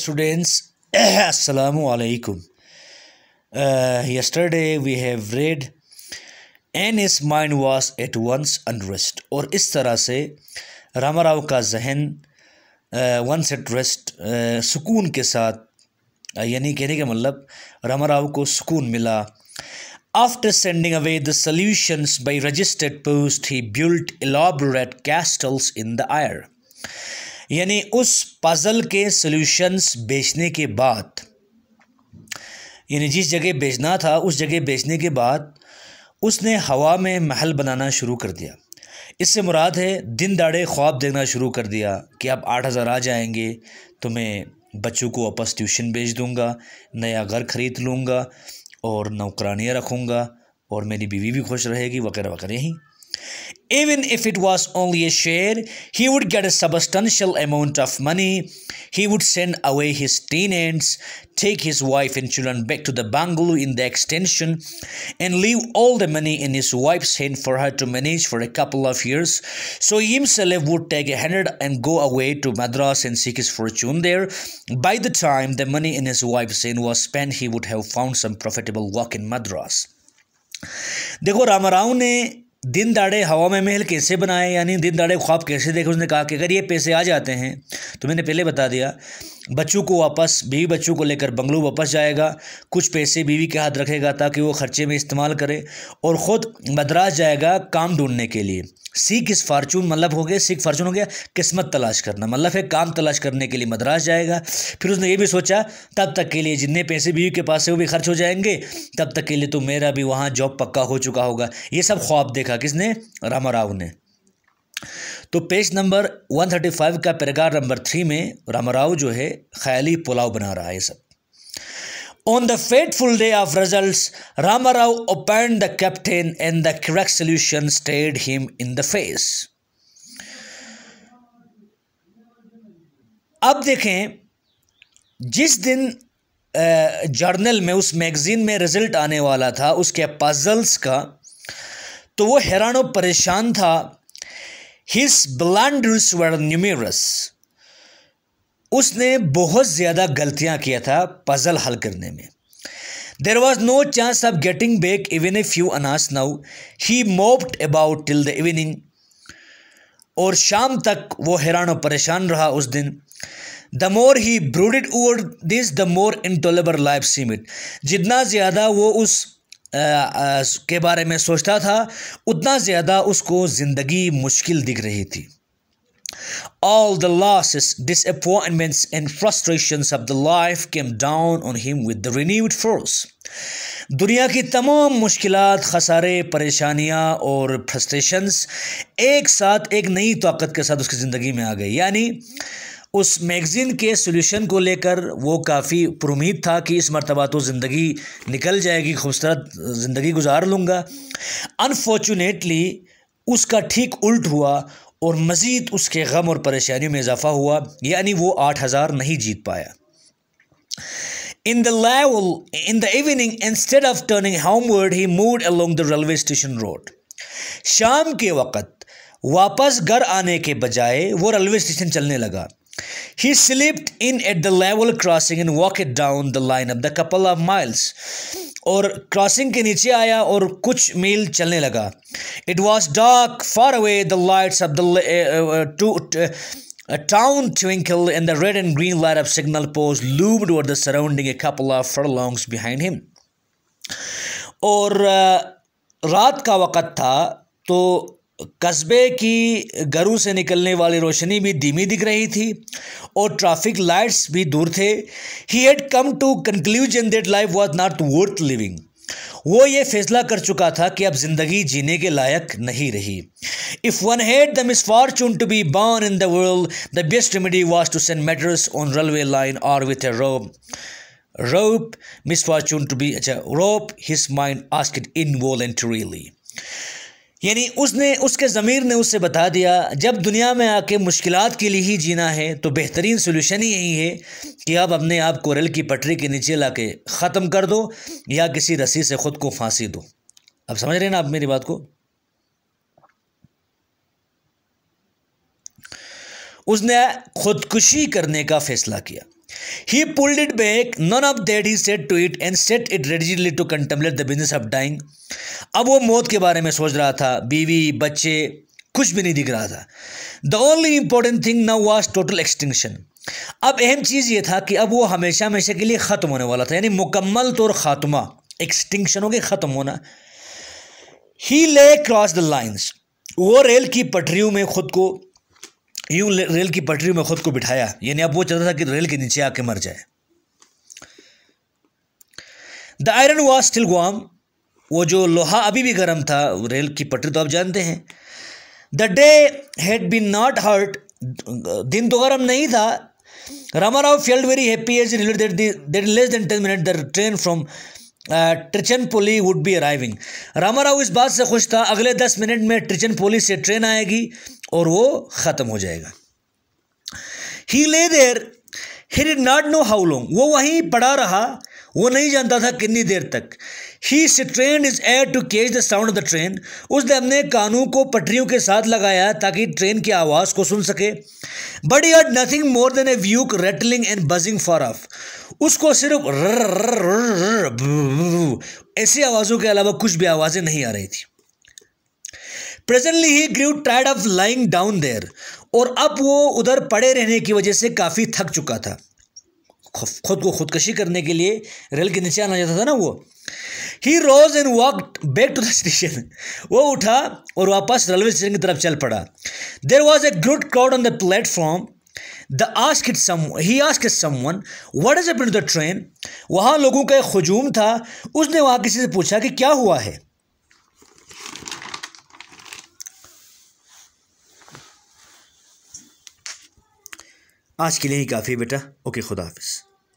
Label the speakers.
Speaker 1: Students असलकुम yesterday we have read an his mind was at once unrest और इस तरह से रामा राव का जहन वंस एट रेस्ट सुकून के साथ यानी कहने का मतलब रामा राव को सुकून मिला after sending away the solutions by registered post he built elaborate castles in the air यानी उस पज़ल के सॉल्यूशंस बेचने के बाद यानी जिस जगह बेचना था उस जगह बेचने के बाद उसने हवा में महल बनाना शुरू कर दिया इससे मुराद है दिन दाड़े ख्वाब देखना शुरू कर दिया कि आप आठ हज़ार आ जाएंगे तो मैं बच्चों को वापस ट्यूशन भेज दूँगा नया घर ख़रीद लूँगा और नौकरानियाँ रखूँगा और मेरी बीवी भी खुश रहेगी वगैरह वगैरह ही Even if it was only a share, he would get a substantial amount of money. He would send away his tenants, take his wife and children back to the bungalow in the extension, and leave all the money in his wife's hand for her to manage for a couple of years. So himself would take a hundred and go away to Madras and seek his fortune there. By the time the money in his wife's hand was spent, he would have found some profitable work in Madras. देखो रामाराव ने दिन दाड़े हवा में महल कैसे बनाए यानी दिन दाड़े ख्वाब कैसे देखे उसने कहा कि अगर ये पैसे आ जाते हैं तो मैंने पहले बता दिया बच्चों को वापस बीवी बच्चों को लेकर बंगलू वापस जाएगा कुछ पैसे बीवी के हाथ रखेगा ताकि वो खर्चे में इस्तेमाल करे और ख़ुद मद्रास जाएगा काम ढूंढने के लिए सीख इस फार्चून मतलब हो गया सीख फार्चून हो गया किस्मत तलाश करना मतलब है काम तलाश करने के लिए मद्रास जाएगा फिर उसने ये भी सोचा तब तक के लिए जितने पैसे बीवी के पास है वो भी खर्च हो जाएंगे तब तक के लिए तो मेरा भी वहाँ जॉब पक्का हो चुका होगा ये सब ख्वाब देखा किसने रामा राव ने तो पेज नंबर 135 का पैराग्राफ नंबर थ्री में रामाव जो है ख्याली पुलाव बना रहा है सब on the fateful day of result Ramarao open the captain and the correct solution stared him in the face अब देखें जिस दिन जर्नल में उस मैगज़ीन में रिज़ल्ट आने वाला था उसके पजल्स का तो वो हैरान परेशान था His blunders were numerous. उसने बहुत ज़्यादा गलतियां किया था पज़ल हल करने में there was no chance of getting back even a few annas now he moped about till the evening और शाम तक वो हैरान और परेशान रहा उस दिन the more he brooded over this the more intolerable life seemed जितना ज़्यादा वो उस के बारे में सोचता था उतना ज़्यादा उसको ज़िंदगी मुश्किल दिख रही थी All the losses, disappointments, and frustrations of the life came down on him with the renewed force. दुनिया की तमाम मुश्किल खसारे परेशानियाँ और फ्रस्ट्रेशंस एक साथ एक नई ताकत के साथ उसकी ज़िंदगी में आ गई यानी उस मैगज़ीन के सोल्यूशन को लेकर वो काफ़ी पुरुद था कि इस मरतबा तो ज़िंदगी निकल जाएगी खूबसूरत ज़िंदगी गुजार लूँगा अनफॉर्चुनेटली उसका ठीक उल्ट हुआ और मज़ीद उसके गम और परेशानियों में इजाफ़ा हुआ यानी वो आठ हज़ार नहीं जीत पाया in the in the evening instead of turning turning homeward, he moved along the railway station road शाम के वक़्त वापस घर आने के बजाय वो रेलवे स्टेशन चलने लगा He slipped in at the level crossing and walked down the line lineup the couple of miles. और क्रॉसिंग के नीचे kuch और कुछ मील चलने लगा it was dark far away the lights of the to A town twinkle and the red and green light of signal posts loomed over the surrounding a couple of furlongs behind him. Or uh, रात का वक़्त था तो कस्बे की गरु से निकलने वाली रोशनी भी धीमी दिख रही थी और ट्रैफिक लाइट्स भी दूर थे he had come to conclusion that life was not worth living वो ये फैसला कर चुका था कि अब जिंदगी जीने के लायक नहीं रही if one had the misfortune to be born in the world the best remedy was to send matters on railway line और with a rope rope misfortune to be अच्छा rope his mind it involuntarily यानी उसने उसके ज़मीर ने उससे बता दिया जब दुनिया में आके मुश्किल के लिए ही जीना है तो बेहतरीन सोल्यूशन ही यही है कि आप अपने आप को रेल की पटरी के नीचे ला के ख़त्म कर दो या किसी रस्सी से ख़ुद को फांसी दो अब समझ रहे हैं ना आप मेरी बात को उसने खुदकुशी करने का फैसला किया He pulled it back, none of that he said to it and set it readily to contemplate the business of dying. अब वो मौत के बारे में सोच रहा था बीवी बच्चे कुछ भी नहीं दिख रहा था the only important thing now was total extinction अब अहम चीज़ ये था कि अब वो हमेशा हमेशा के लिए ख़त्म होने वाला था यानी मुकम्मल तौर खात्मा एक्सटिंक्शन हो गया ख़त्म होना he lay cross the lines वो रेल की पटरियों में खुद को यूं रेल की पटरी में खुद को बिठाया यानी अब वो चाहता था कि रेल के नीचे आके मर जाए the iron was still warm वो जो लोहा अभी भी गर्म था रेल की पटरी तो आप जानते हैं the day had been not hot दिन तो गर्म नहीं था Ramarao felt very happy as related that less than ten minute the train from Trichinopoly would be arriving Rao इस बात से खुश था अगले दस मिनट में ट्रिचनपोली से ट्रेन आएगी और वो ख़त्म हो जाएगा he lay there he did not know how long वो वहीं पड़ा रहा वो नहीं जानता था कितनी देर तक he strained his ear to catch the sound of the train उसने अपने कानू को पटरियों के साथ लगाया ताकि ट्रेन की आवाज़ को सुन सके but you nothing more than a vague rattling and buzzing far off उसको सिर्फ ऐसी आवाज़ों के अलावा कुछ भी आवाज़ें नहीं आ रही थी presently he grew tired of lying down there और अब वो उधर पड़े रहने की वजह से काफ़ी थक चुका था खुद को खुदकशी करने के लिए रेल के नीचे आना जाता था ना वो he rose and walk back to the station वो उठा और वापस रेलवे स्टेशन की तरफ चल पड़ा there was a great crowd on the platform the asked it some he asked it one what is happen the train वहाँ लोगों का एक हजूम था उसने वहाँ किसी से पूछा कि क्या हुआ है आज के लिए ही काफ़ी बेटा ओके खुदा हाफिज़